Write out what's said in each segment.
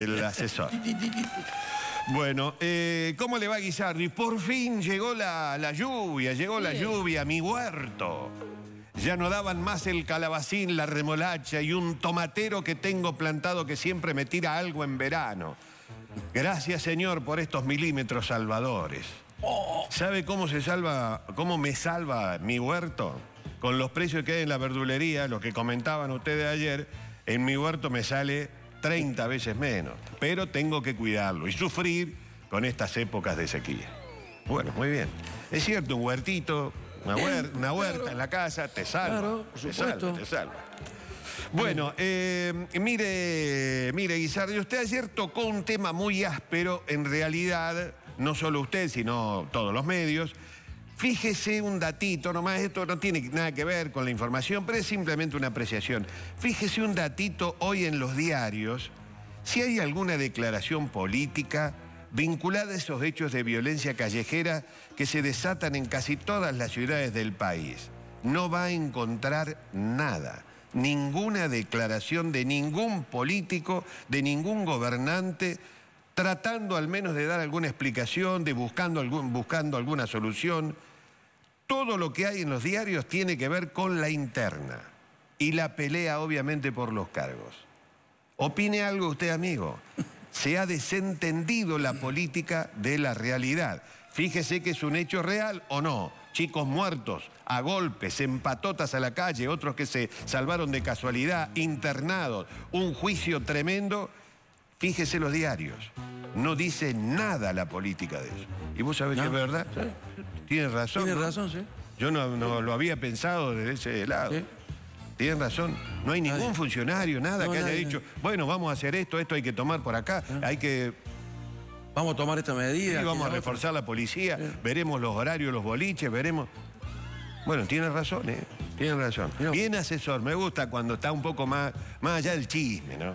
El asesor. Bueno, eh, ¿cómo le va a Y Por fin llegó la, la lluvia, llegó la lluvia a mi huerto. Ya no daban más el calabacín, la remolacha y un tomatero que tengo plantado que siempre me tira algo en verano. Gracias, señor, por estos milímetros salvadores. Oh. ¿Sabe cómo se salva, cómo me salva mi huerto? Con los precios que hay en la verdulería, lo que comentaban ustedes ayer, en mi huerto me sale 30 veces menos. Pero tengo que cuidarlo y sufrir con estas épocas de sequía. Bueno, muy bien. Es cierto, un huertito, una, huerta en la casa, te salva. te salva, Bueno, eh, mire, mire, Guisardi, usted ayer tocó un tema muy áspero, en realidad, no solo usted, sino todos los medios, Fíjese un datito, nomás esto no tiene nada que ver con la información, pero es simplemente una apreciación. Fíjese un datito hoy en los diarios, si hay alguna declaración política vinculada a esos hechos de violencia callejera que se desatan en casi todas las ciudades del país. No va a encontrar nada ninguna declaración de ningún político, de ningún gobernante, tratando al menos de dar alguna explicación, de buscando, buscando alguna solución todo lo que hay en los diarios tiene que ver con la interna y la pelea obviamente por los cargos. Opine algo usted, amigo. Se ha desentendido la política de la realidad. Fíjese que es un hecho real o no. Chicos muertos, a golpes, empatotas a la calle, otros que se salvaron de casualidad, internados, un juicio tremendo. Fíjese los diarios. No dice nada la política de eso. Y vos sabés que es verdad. Tienes razón. Tienes razón, sí. Yo no, lo había pensado desde ese lado. Tienes razón, no hay ningún funcionario, nada que haya dicho, bueno, vamos a hacer esto, esto hay que tomar por acá, ah. hay que... Vamos a tomar esta medida. vamos a reforzar la policía, veremos los horarios, los boliches, veremos... Bueno, tienes razón, ¿eh? Tienes razón. Bien asesor, me gusta cuando está un poco más, más allá del chisme, ¿no?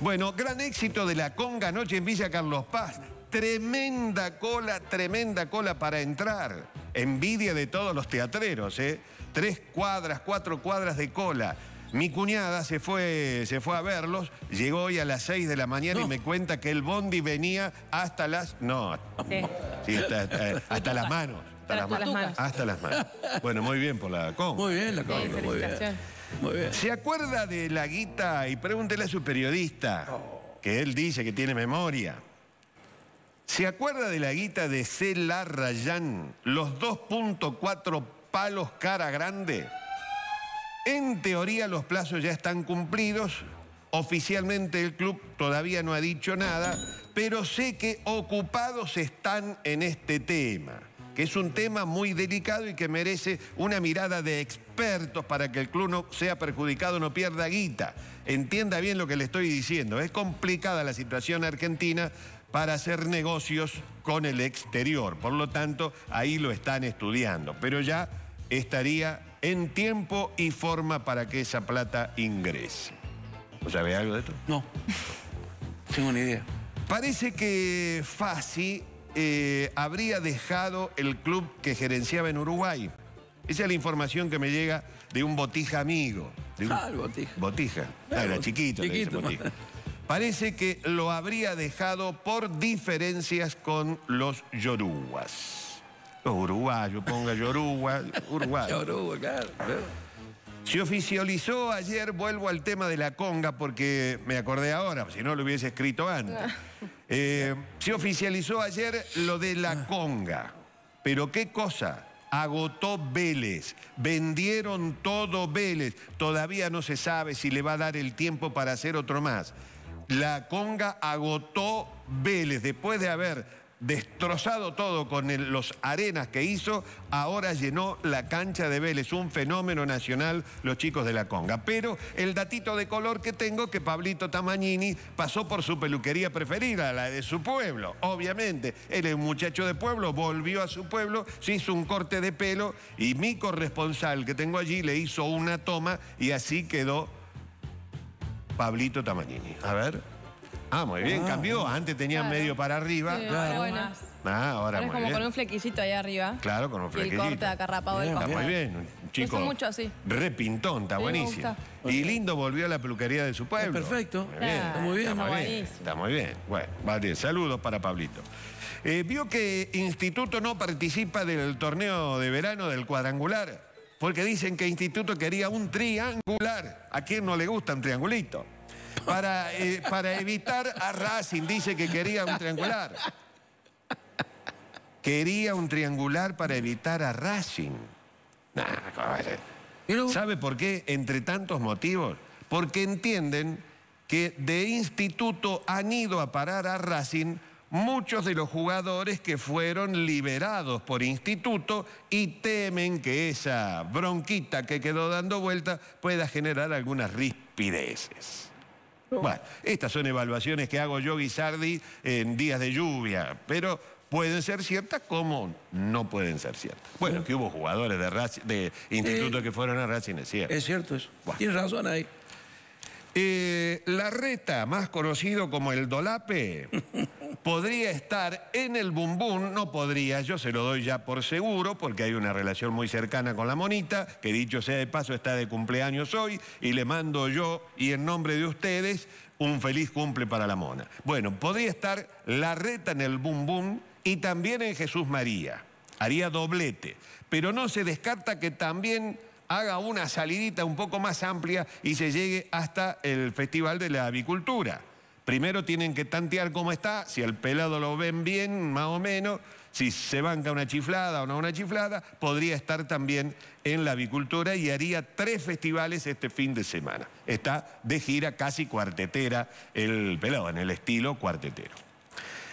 Bueno, gran éxito de la conga anoche en Villa Carlos Paz. Tremenda cola, tremenda cola para entrar. Envidia de todos los teatreros, ¿eh? Tres cuadras, cuatro cuadras de cola. Mi cuñada se fue, se fue a verlos, llegó hoy a las seis de la mañana y me cuenta que el bondi venía hasta las... No, sí. hasta, hasta las manos hasta, las, manos. Hasta las manos. bueno, muy bien por la con... Muy bien la muy, bien. ¿Se acuerda de la guita? Y pregúntele a su periodista, oh. que él dice que tiene memoria. ¿Se acuerda de la guita de C. Rayán? Los 2.4 palos cara grande. En teoría los plazos ya están cumplidos. Oficialmente el club todavía no ha dicho nada, pero sé que ocupados están en este tema es un tema muy delicado y que merece una mirada de expertos para que el club no sea perjudicado, no pierda guita. Entienda bien lo que le estoy diciendo. Es complicada la situación argentina para hacer negocios con el exterior. Por lo tanto, ahí lo están estudiando. Pero ya estaría en tiempo y forma para que esa plata ingrese. ¿O sabe algo de esto? No. Tengo una idea. Parece que Fassi eh, habría dejado el club que gerenciaba en Uruguay. Esa es la información que me llega de un botija amigo. De ah, botija. Botija. Eh, ah, era chiquito, chiquito botija. Parece que lo habría dejado por diferencias con los yoruguas. Los uruguayos, ponga yorúas. Uruguay. Yoruba, claro. Se oficializó ayer, vuelvo al tema de la conga porque me acordé ahora, si no lo hubiese escrito antes. Ah. Eh, se oficializó ayer lo de la conga. Pero qué cosa, agotó Vélez, vendieron todo Vélez. Todavía no se sabe si le va a dar el tiempo para hacer otro más. La conga agotó Vélez después de haber destrozado todo con los arenas que hizo, ahora llenó la cancha de Vélez, un fenómeno nacional los chicos de la conga. Pero el datito de color que tengo, que Pablito Tamagnini pasó por su peluquería preferida, la de su pueblo, obviamente. Él es un muchacho de pueblo, volvió a su pueblo, se hizo un corte de pelo y mi corresponsal que tengo allí le hizo una toma y así quedó Pablito Tamagnini. A ver... Ah, muy bien, ah. cambió. Antes tenía medio para arriba. ahora Ah, ahora, es como con un flequillito ahí arriba. Claro, con un Y el corte acarrapado Está muy bien, chico. mucho así. Repintón, está buenísimo. Y lindo volvió a la peluquería de su pueblo. perfecto. Muy bien. Está muy bien. Está muy bien. Está muy bien. Bueno, vale, saludos para Pablito. Eh, Vio que Instituto no participa del torneo de verano del cuadrangular, porque dicen que Instituto quería un triangular. ¿A quién no le gusta un triangulito? Eh, para, evitar a Racing. Dice que quería un triangular. Quería un triangular para evitar a Racing. ¿Sabe por qué? Entre tantos motivos. Porque entienden que de instituto han ido a parar a Racing muchos de los jugadores que fueron liberados por instituto y temen que esa bronquita que quedó dando vuelta pueda generar algunas rispideces. Bueno, estas son evaluaciones que hago yo, Guisardi, en días de lluvia, pero pueden ser ciertas como no pueden ser ciertas. Bueno, que hubo jugadores de, institutos instituto que fueron a Racing, es cierto. Es cierto eso. Tienes razón ahí. Eh, la reta, más conocido como el Dolape, podría estar en el bumbum, no podría, yo se lo doy ya por seguro, porque hay una relación muy cercana con la monita, que dicho sea de paso está de cumpleaños hoy, y le mando yo y en nombre de ustedes un feliz cumple para la mona. Bueno, podría estar la reta en el bumbum y también en Jesús María, haría doblete, pero no se descarta que también haga una salidita un poco más amplia y se llegue hasta el Festival de la Avicultura Primero tienen que tantear cómo está, si al pelado lo ven bien, más o menos, si se banca una chiflada o no una chiflada, podría estar también en la avicultura y haría tres festivales este fin de semana. Está de gira casi cuartetera el pelado, en el estilo cuartetero.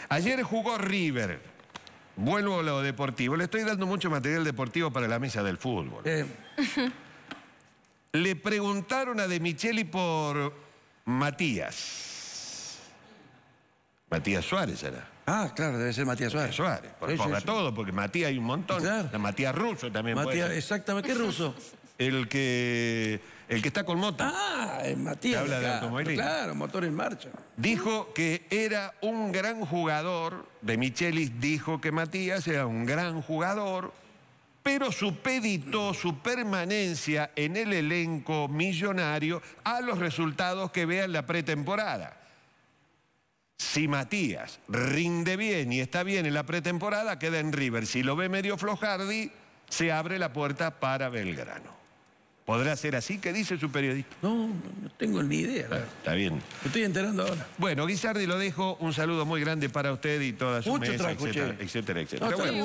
Ayer jugó River. Vuelvo a lo deportivo. Le estoy dando mucho material deportivo para la mesa del fútbol. Eh. Le preguntaron a De Micheli por Matías. Matías Suárez era. Ah, claro, debe ser Matías Suárez. Suárez, por, eso ponga todo, porque Matías hay un montón. Matías Russo también Matías, exactamente, ¿qué ruso? El que, el que está con mota. Ah, es Matías. habla de automovilismo. Claro, motor en marcha. Dijo que era un gran jugador, de Michelis dijo que Matías era un gran jugador, pero supeditó su permanencia en el elenco millonario a los resultados que en la pretemporada. Si Matías rinde bien y está bien en la pretemporada, queda en River. Si lo ve medio flojardi, se abre la puerta para Belgrano. ¿Podrá ser así? ¿Qué dice su periodista? No, no tengo ni idea. está bien. estoy enterando ahora. Bueno, Guisardi, lo dejo. Un saludo muy grande para usted y toda su mesa, etcétera, etcétera,